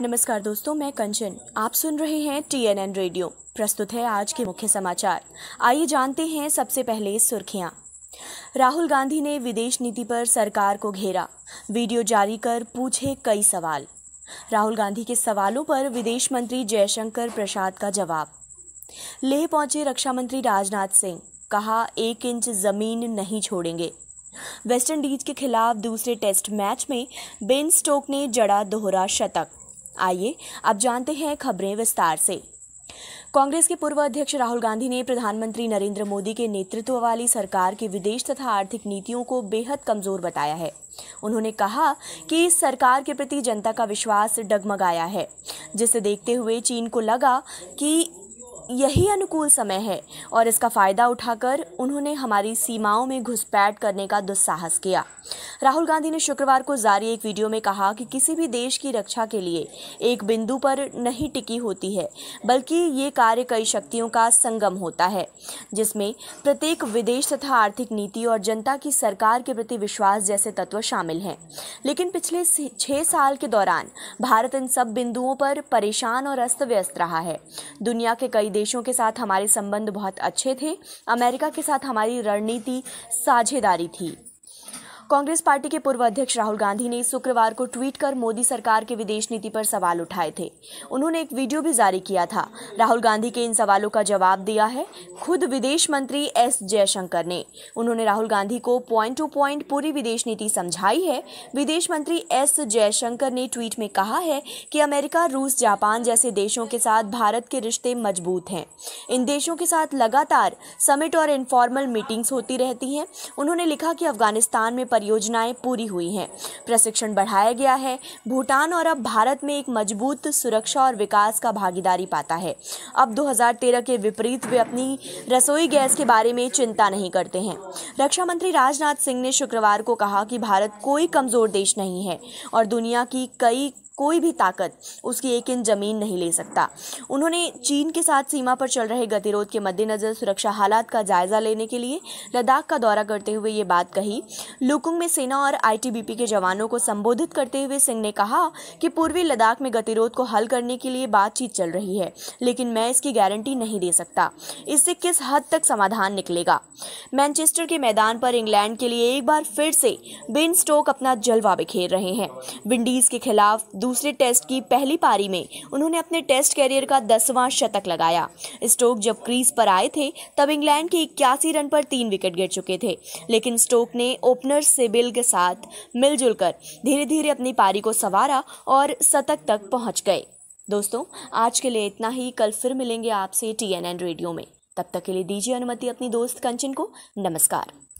नमस्कार दोस्तों मैं कंचन आप सुन रहे हैं टीएनएन रेडियो प्रस्तुत है आज के मुख्य समाचार आइए जानते हैं सबसे पहले सुर्खियां राहुल गांधी ने विदेश नीति पर सरकार को घेरा वीडियो जारी कर पूछे कई सवाल राहुल गांधी के सवालों पर विदेश मंत्री जयशंकर प्रसाद का जवाब लेह पहुंचे रक्षा मंत्री राजनाथ सिंह कहा एक इंच जमीन नहीं छोड़ेंगे वेस्टइंडीज के खिलाफ दूसरे टेस्ट मैच में बेन स्टोक ने जड़ा दोहरा शतक आइए अब जानते हैं खबरें विस्तार से कांग्रेस के पूर्व अध्यक्ष राहुल गांधी ने प्रधानमंत्री नरेंद्र मोदी के नेतृत्व वाली सरकार की विदेश तथा आर्थिक नीतियों को बेहद कमजोर बताया है उन्होंने कहा कि इस सरकार के प्रति जनता का विश्वास डगमगाया है जिसे देखते हुए चीन को लगा कि यही अनुकूल समय है और इसका फ़ायदा उठाकर उन्होंने हमारी सीमाओं में घुसपैठ करने का दुस्साहस किया राहुल गांधी ने शुक्रवार को जारी एक वीडियो में कहा कि किसी भी देश की रक्षा के लिए एक बिंदु पर नहीं टिकी होती है बल्कि ये कार्य कई शक्तियों का संगम होता है जिसमें प्रत्येक विदेश तथा आर्थिक नीति और जनता की सरकार के प्रति विश्वास जैसे तत्व शामिल हैं लेकिन पिछले छः साल के दौरान भारत इन सब बिंदुओं पर परेशान और अस्त व्यस्त रहा है दुनिया के कई देशों के साथ हमारे संबंध बहुत अच्छे थे अमेरिका के साथ हमारी रणनीति साझेदारी थी कांग्रेस पार्टी के पूर्व अध्यक्ष राहुल गांधी ने शुक्रवार को ट्वीट कर मोदी सरकार के विदेश नीति पर सवाल उठाए थे उन्होंने एक वीडियो भी जारी किया था राहुल गांधी के इन सवालों का जवाब दिया है खुद विदेश मंत्री एस जयशंकर ने उन्होंने राहुल गांधी को पॉइंट टू पॉइंट पूरी विदेश नीति समझाई है विदेश मंत्री एस जयशंकर ने ट्वीट में कहा है कि अमेरिका रूस जापान जैसे देशों के साथ भारत के रिश्ते मजबूत हैं इन देशों के साथ लगातार समिट और इनफॉर्मल मीटिंग्स होती रहती हैं उन्होंने लिखा कि अफगानिस्तान में परियोजनाएं पूरी हुई हैं प्रशिक्षण बढ़ाया गया है भूटान और अब भारत में एक मजबूत सुरक्षा और विकास का भागीदारी पाता है अब 2013 के विपरीत वे अपनी रसोई गैस के बारे में चिंता नहीं करते हैं रक्षा मंत्री राजनाथ सिंह ने शुक्रवार को कहा कि भारत कोई कमज़ोर देश नहीं है और दुनिया की कई कोई भी ताकत उसकी एक इंच जमीन नहीं ले सकता उन्होंने चीन के साथ सीमा पर चल रहे गतिरोध के मद्देनज़र सुरक्षा हालात का जायजा लेने के लिए लद्दाख का दौरा करते हुए ये बात कही लुक योकुंग में सेना और आईटीबीपी के जवानों को संबोधित करते हुए सिंह ने कहा कि पूर्वी लद्दाख में गतिरोध को हल करने के लिए बातचीत चल रही है लेकिन मैं इसकी गारंटी नहीं दे सकता इससे किस हद तक समाधान निकलेगा मैनचेस्टर के मैदान पर इंग्लैंड के लिए एक बार फिर से बिन स्टोक अपना जलवा बिखेर रहे हैं विंडीज के खिलाफ दूसरे टेस्ट की पहली पारी में उन्होंने अपने टेस्ट कैरियर का दसवां शतक लगाया स्टोक जब क्रीज पर आए थे तब इंग्लैंड के इक्यासी रन पर तीन विकेट गिर चुके थे लेकिन स्टोक ने ओपनर सिबिल के साथ मिलजुल कर धीरे धीरे अपनी पारी को संवारा और शतक तक पहुंच गए दोस्तों आज के लिए इतना ही कल फिर मिलेंगे आपसे टी रेडियो में तब तक के लिए दीजिए अनुमति अपनी दोस्त कंचन को नमस्कार